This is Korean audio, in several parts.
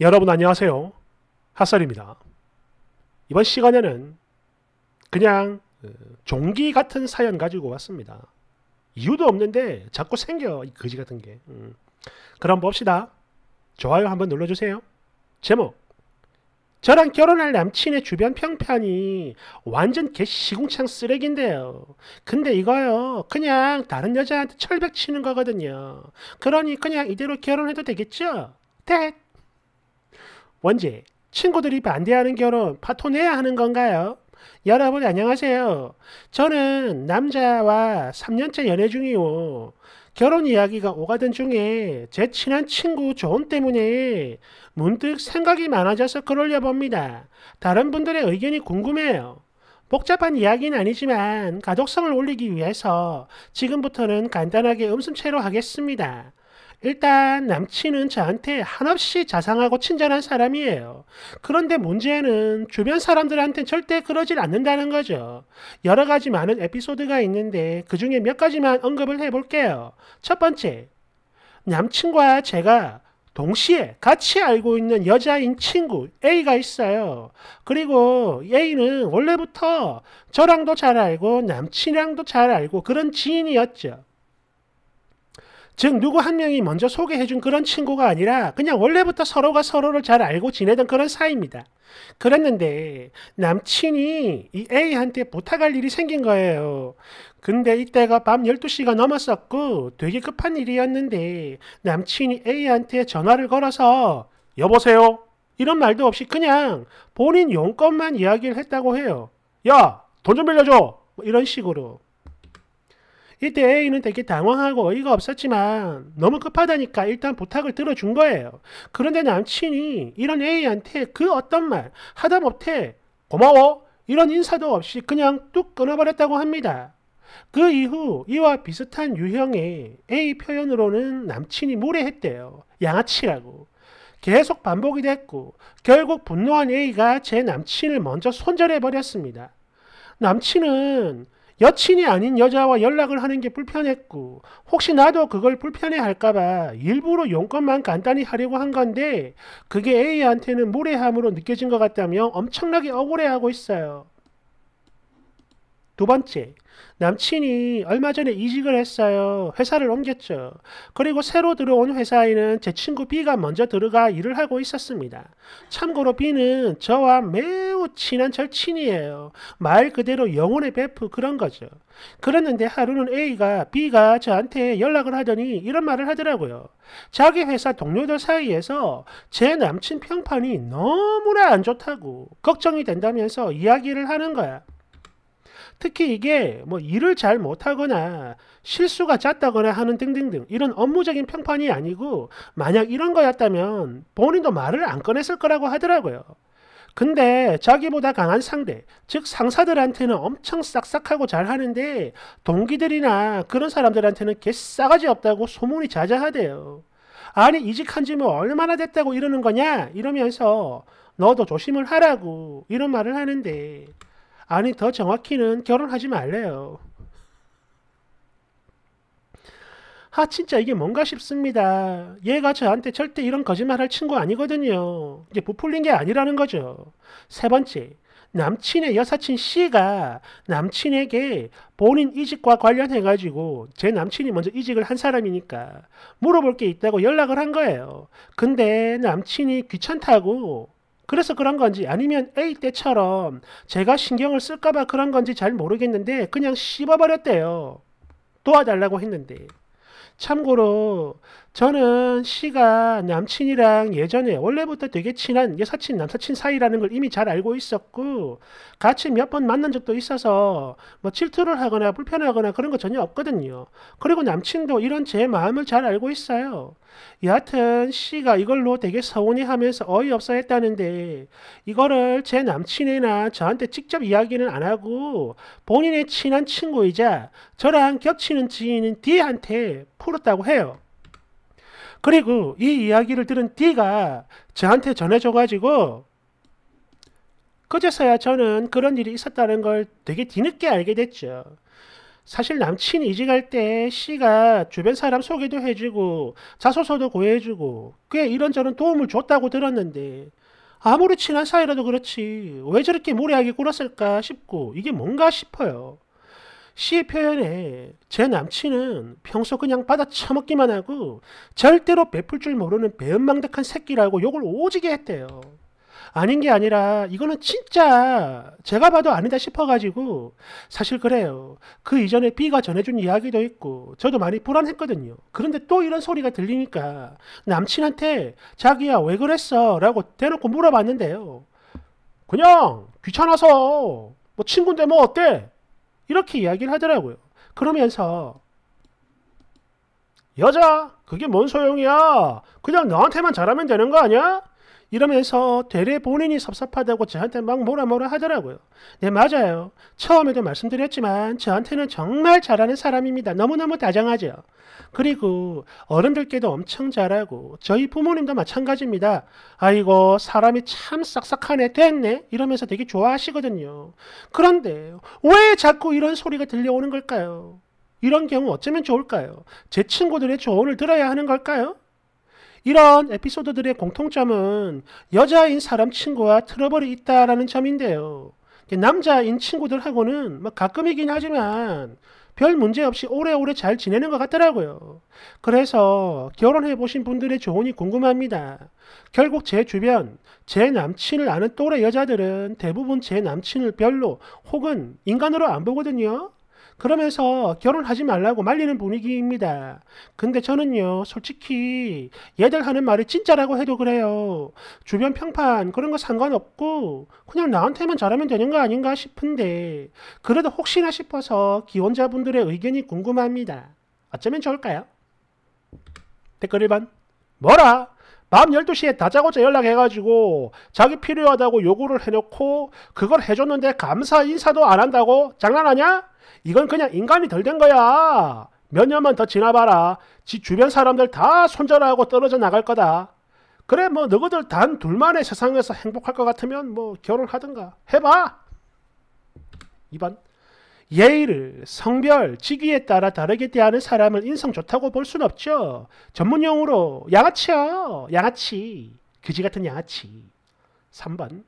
여러분 안녕하세요. 핫설입니다. 이번 시간에는 그냥 어, 종기 같은 사연 가지고 왔습니다. 이유도 없는데 자꾸 생겨 이 거지 같은 게. 음. 그럼 봅시다. 좋아요 한번 눌러주세요. 제목 저랑 결혼할 남친의 주변 평판이 완전 개시궁창 쓰레기인데요. 근데 이거요. 그냥 다른 여자한테 철벽 치는 거거든요. 그러니 그냥 이대로 결혼해도 되겠죠? 땡! 원제 친구들이 반대하는 결혼 파토내야 하는 건가요? 여러분 안녕하세요. 저는 남자와 3년째 연애 중이요. 결혼 이야기가 오가던 중에 제 친한 친구 조언 때문에 문득 생각이 많아져서 그올려 봅니다. 다른 분들의 의견이 궁금해요. 복잡한 이야기는 아니지만 가독성을 올리기 위해서 지금부터는 간단하게 음성체로 하겠습니다. 일단 남친은 저한테 한없이 자상하고 친절한 사람이에요. 그런데 문제는 주변 사람들한테 절대 그러질 않는다는 거죠. 여러 가지 많은 에피소드가 있는데 그 중에 몇 가지만 언급을 해볼게요. 첫 번째, 남친과 제가 동시에 같이 알고 있는 여자인 친구 A가 있어요. 그리고 A는 원래부터 저랑도 잘 알고 남친이랑도 잘 알고 그런 지인이었죠. 즉 누구 한 명이 먼저 소개해준 그런 친구가 아니라 그냥 원래부터 서로가 서로를 잘 알고 지내던 그런 사이입니다. 그랬는데 남친이 이 A한테 부탁할 일이 생긴 거예요. 근데 이때가 밤 12시가 넘었었고 되게 급한 일이었는데 남친이 A한테 전화를 걸어서 여보세요? 이런 말도 없이 그냥 본인 용건만 이야기를 했다고 해요. 야, 돈 좀 빌려줘! 뭐 이런 식으로. 이때 A는 되게 당황하고 어이가 없었지만 너무 급하다니까 일단 부탁을 들어준 거예요. 그런데 남친이 이런 A한테 그 어떤 말 하다못해 고마워 이런 인사도 없이 그냥 뚝 끊어버렸다고 합니다. 그 이후 이와 비슷한 유형의 A 표현으로는 남친이 무례했대요. 양아치라고. 계속 반복이 됐고 결국 분노한 A가 제 남친을 먼저 손절해버렸습니다. 남친은 여친이 아닌 여자와 연락을 하는 게 불편했고 혹시 나도 그걸 불편해 할까봐 일부러 용건만 간단히 하려고 한 건데 그게 A한테는 무례함으로 느껴진 것 같다며 엄청나게 억울해하고 있어요. 두 번째, 남친이 얼마 전에 이직을 했어요. 회사를 옮겼죠. 그리고 새로 들어온 회사에는 제 친구 B가 먼저 들어가 일을 하고 있었습니다. 참고로 B는 저와 매우 친한 절친이에요. 말 그대로 영혼의 베프 그런 거죠. 그랬는데 하루는 A가 B가 저한테 연락을 하더니 이런 말을 하더라고요. 자기 회사 동료들 사이에서 제 남친 평판이 너무나 안 좋다고 걱정이 된다면서 이야기를 하는 거야. 특히 이게 뭐 일을 잘 못하거나 실수가 잦다거나 하는 등등등 이런 업무적인 평판이 아니고 만약 이런 거였다면 본인도 말을 안 꺼냈을 거라고 하더라고요. 근데 자기보다 강한 상대, 즉 상사들한테는 엄청 싹싹하고 잘하는데 동기들이나 그런 사람들한테는 개싸가지 없다고 소문이 자자하대요. 아니 이직한 지뭐 얼마나 됐다고 이러는 거냐 이러면서 너도 조심을 하라고 이런 말을 하는데 아니 더 정확히는 결혼하지 말래요. 아 진짜 이게 뭔가 싶습니다. 얘가 저한테 절대 이런 거짓말할 친구 아니거든요. 이게 부풀린 게 아니라는 거죠. 세 번째, 남친의 여사친 C가 남친에게 본인 이직과 관련해가지고 제 남친이 먼저 이직을 한 사람이니까 물어볼 게 있다고 연락을 한 거예요. 근데 남친이 귀찮다고 그래서 그런 건지 아니면 A 때처럼 제가 신경을 쓸까봐 그런 건지 잘 모르겠는데 그냥 씹어버렸대요. 도와달라고 했는데. 참고로 저는 씨가 남친이랑 예전에 원래부터 되게 친한 여사친, 남사친 사이라는 걸 이미 잘 알고 있었고 같이 몇 번 만난 적도 있어서 뭐 질투를 하거나 불편하거나 그런 거 전혀 없거든요. 그리고 남친도 이런 제 마음을 잘 알고 있어요. 여하튼 씨가 이걸로 되게 서운해하면서 어이없어 했다는데 이거를 제 남친이나 저한테 직접 이야기는 안 하고 본인의 친한 친구이자 저랑 겹치는 지인인 D한테 풀었다고 해요. 그리고 이 이야기를 들은 D가 저한테 전해줘가지고 그제서야 저는 그런 일이 있었다는 걸 되게 뒤늦게 알게 됐죠. 사실 남친이 이직할 때 C가 주변 사람 소개도 해주고 자소서도 구해주고 꽤 이런저런 도움을 줬다고 들었는데 아무리 친한 사이라도 그렇지 왜 저렇게 무례하게 굴었을까 싶고 이게 뭔가 싶어요. 시의 표현에 제 남친은 평소 그냥 받아 처먹기만 하고 절대로 베풀 줄 모르는 배은망덕한 새끼라고 욕을 오지게 했대요. 아닌 게 아니라 이거는 진짜 제가 봐도 아니다 싶어가지고 사실 그래요. 그 이전에 B가 전해준 이야기도 있고 저도 많이 불안했거든요. 그런데 또 이런 소리가 들리니까 남친한테 자기야 왜 그랬어? 라고 대놓고 물어봤는데요. 그냥 귀찮아서 뭐 친구인데 뭐 어때? 이렇게 이야기를 하더라고요. 그러면서 여자 그게 뭔 소용이야? 그냥 너한테만 잘하면 되는 거 아니야? 이러면서 되레 본인이 섭섭하다고 저한테 막 뭐라 뭐라 하더라고요. 네, 맞아요. 처음에도 말씀드렸지만 저한테는 정말 잘하는 사람입니다. 너무너무 다정하죠. 그리고 어른들께도 엄청 잘하고 저희 부모님도 마찬가지입니다. 아이고 사람이 참 싹싹하네 됐네 이러면서 되게 좋아하시거든요. 그런데 왜 자꾸 이런 소리가 들려오는 걸까요? 이런 경우 어쩌면 좋을까요? 제 친구들의 조언을 들어야 하는 걸까요? 이런 에피소드들의 공통점은 여자인 사람 친구와 트러블이 있다라는 점인데요. 남자인 친구들하고는 뭐 가끔이긴 하지만 별 문제 없이 오래오래 잘 지내는 것 같더라고요. 그래서 결혼해 보신 분들의 조언이 궁금합니다. 결국 제 주변, 제 남친을 아는 또래 여자들은 대부분 제 남친을 별로 혹은 인간으로 안 보거든요. 그러면서 결혼하지 말라고 말리는 분위기입니다. 근데 저는요, 솔직히 얘들 하는 말이 진짜라고 해도 그래요. 주변 평판 그런 거 상관없고 그냥 나한테만 잘하면 되는 거 아닌가 싶은데 그래도 혹시나 싶어서 기혼자분들의 의견이 궁금합니다. 어쩌면 좋을까요? 댓글 1번 뭐라? 밤 12시에 다자고자 연락해가지고 자기 필요하다고 요구를 해놓고 그걸 해줬는데 감사 인사도 안 한다고 장난하냐? 이건 그냥 인간이 덜 된 거야. 몇 년만 더 지나봐라. 지 주변 사람들 다 손절하고 떨어져 나갈 거다. 그래 뭐 너희들 단 둘만의 세상에서 행복할 것 같으면 뭐 결혼하든가 해봐. 2번. 예의를 성별, 직위에 따라 다르게 대하는 사람을 인성 좋다고 볼 순 없죠. 전문용어로 양아치야. 양아치. 그지 같은 양아치. 3번.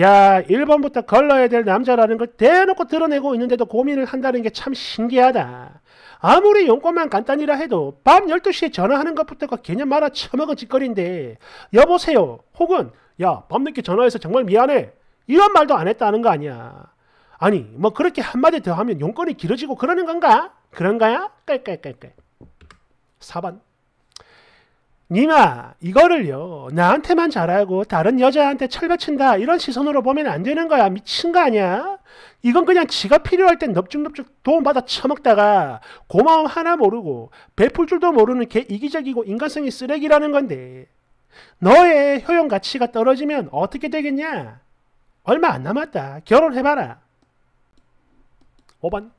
야, 1번부터 걸러야 될 남자라는 걸 대놓고 드러내고 있는데도 고민을 한다는 게 참 신기하다. 아무리 용건만 간단이라 해도 밤 12시에 전화하는 것부터가 개념 많아 처먹은 짓거리인데 여보세요 혹은 야 밤늦게 전화해서 정말 미안해 이런 말도 안 했다는 거 아니야. 아니 뭐 그렇게 한마디 더 하면 용건이 길어지고 그러는 건가? 그런가야? 깔깔깔깔 4번 니마 이거를요 나한테만 잘하고 다른 여자한테 철받친다 이런 시선으로 보면 안 되는 거야 미친 거 아니야 이건 그냥 지가 필요할 땐 넙죽넙죽 도움받아 처먹다가 고마움 하나 모르고 베풀 줄도 모르는 개 이기적이고 인간성이 쓰레기라는 건데 너의 효용 가치가 떨어지면 어떻게 되겠냐 얼마 안 남았다 결혼해봐라 5번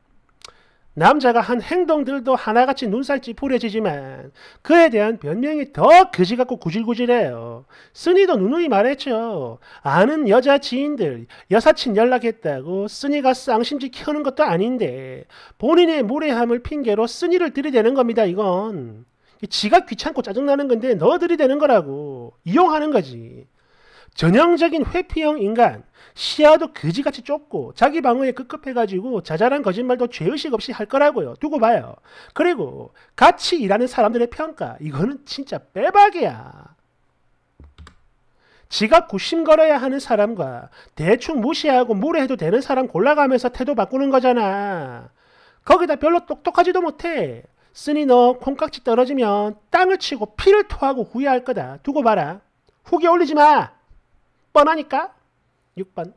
남자가 한 행동들도 하나같이 눈살 찌푸려지지만 그에 대한 변명이 더 그지같고 구질구질해요. 쓰니도 누누이 말했죠. 아는 여자 지인들, 여사친 연락했다고 쓰니가 쌍심지 켜는 것도 아닌데 본인의 무례함을 핑계로 쓰니를 들이대는 겁니다. 이건. 지가 귀찮고 짜증나는 건데 너들이 되는 거라고 이용하는 거지. 전형적인 회피형 인간, 시야도 그지같이 좁고 자기 방어에 급급해가지고 자잘한 거짓말도 죄의식 없이 할 거라고요. 두고 봐요. 그리고 같이 일하는 사람들의 평가, 이거는 진짜 빼박이야. 지가 구심걸어야 하는 사람과 대충 무시하고 무례해도 되는 사람 골라가면서 태도 바꾸는 거잖아. 거기다 별로 똑똑하지도 못해. 쓰니 너 콩깍지 떨어지면 땅을 치고 피를 토하고 후회할 거다. 두고 봐라. 후기 올리지 마. 뻔하니까 6번.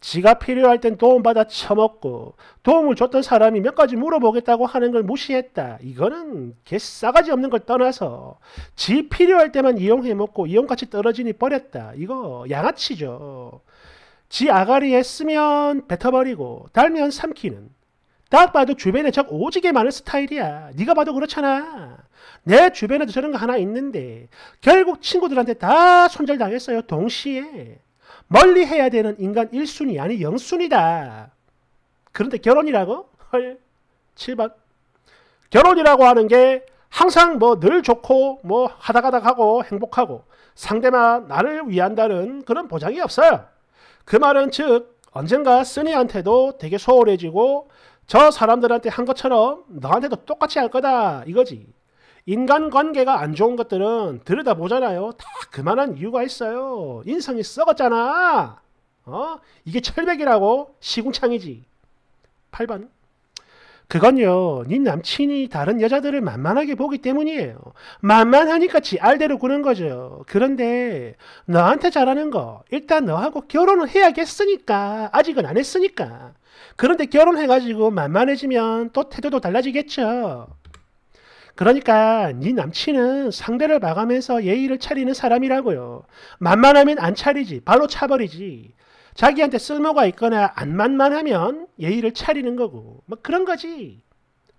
지가 필요할 땐 도움받아 처먹고 도움을 줬던 사람이 몇 가지 물어보겠다고 하는 걸 무시했다. 이거는 개싸가지 없는 걸 떠나서 지 필요할 때만 이용해 먹고 이용같이 떨어지니 버렸다. 이거 양아치죠. 지 아가리에 쓰면 뱉어버리고 달면 삼키는 딱 봐도 주변에 적 오지게 많은 스타일이야. 네가 봐도 그렇잖아. 내 주변에도 저런 거 하나 있는데 결국 친구들한테 다 손절당했어요. 동시에 멀리 해야 되는 인간 1순위 아니 0순위다. 그런데 결혼이라고? 헐 7번 결혼이라고 하는 게 항상 뭐 늘 좋고 뭐하다가다하고 행복하고 상대만 나를 위한다는 그런 보장이 없어요. 그 말은 즉 언젠가 쓰니한테도 되게 소홀해지고 저 사람들한테 한 것처럼 너한테도 똑같이 할 거다 이거지. 인간관계가 안 좋은 것들은 들여다보잖아요. 다 그만한 이유가 있어요. 인성이 썩었잖아. 어? 이게 철벽이라고 시궁창이지. 8번. 그건요. 네 남친이 다른 여자들을 만만하게 보기 때문이에요. 만만하니까 지 알대로 구는 거죠. 그런데 너한테 잘하는 거 일단 너하고 결혼을 해야겠으니까 아직은 안 했으니까 그런데 결혼해가지고 만만해지면 또 태도도 달라지겠죠. 그러니까 네 남친은 상대를 봐가면서 예의를 차리는 사람이라고요. 만만하면 안 차리지. 바로 차버리지. 자기한테 쓸모가 있거나 안 만만하면 예의를 차리는 거고. 뭐 그런 거지.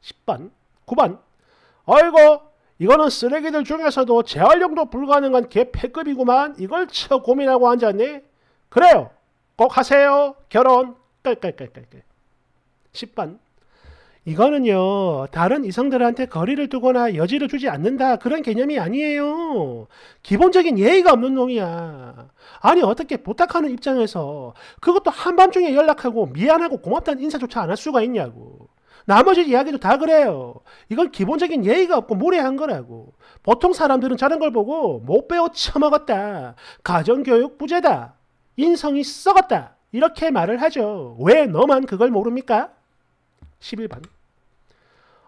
10번, 9번. 어이고 이거는 쓰레기들 중에서도 재활용도 불가능한 개패급이구만. 이걸 쳐 고민하고 앉았네. 그래요. 꼭 하세요. 결혼. 깔깔깔깔깔. 10번. 이거는요, 다른 이성들한테 거리를 두거나 여지를 주지 않는다. 그런 개념이 아니에요. 기본적인 예의가 없는 놈이야. 아니, 어떻게 부탁하는 입장에서 그것도 한밤중에 연락하고 미안하고 고맙다는 인사조차 안 할 수가 있냐고. 나머지 이야기도 다 그래요. 이건 기본적인 예의가 없고 무례한 거라고. 보통 사람들은 저런 걸 보고 못 배워 처먹었다. 가정교육 부재다. 인성이 썩었다. 이렇게 말을 하죠. 왜 너만 그걸 모릅니까? 11번.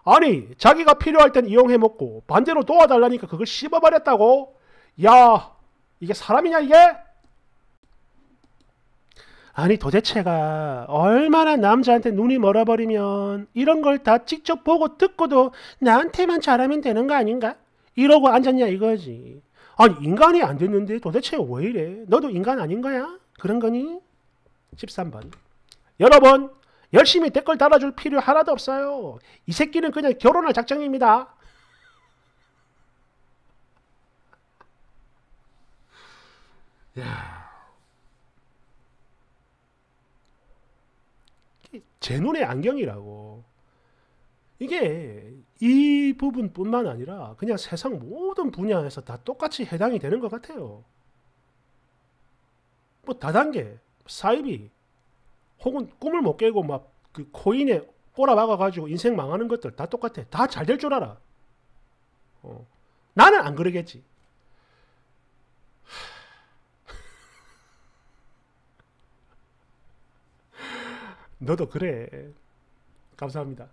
아니 자기가 필요할 땐 이용해 먹고 반대로 도와달라니까 그걸 씹어버렸다고? 야 이게 사람이냐 이게? 아니 도대체가 얼마나 남자한테 눈이 멀어버리면 이런 걸 다 직접 보고 듣고도 나한테만 잘하면 되는 거 아닌가? 이러고 앉았냐 이거지. 아니 인간이 안 됐는데 도대체 왜 이래? 너도 인간 아닌 거야? 그런 거니? 13번. 여러분 열심히 댓글 달아줄 필요 하나도 없어요. 이 새끼는 그냥 결혼할 작정입니다. 야. 제 눈의 안경이라고. 이게 이 부분뿐만 아니라 그냥 세상 모든 분야에서 다 똑같이 해당이 되는 것 같아요. 뭐 다단계, 사이비, 혹은 꿈을 못 깨고 막 그 코인에 꼬라박아 가지고 인생 망하는 것들 다 똑같아. 다 잘 될 줄 알아. 어. 나는 안 그러겠지. 너도 그래. 감사합니다.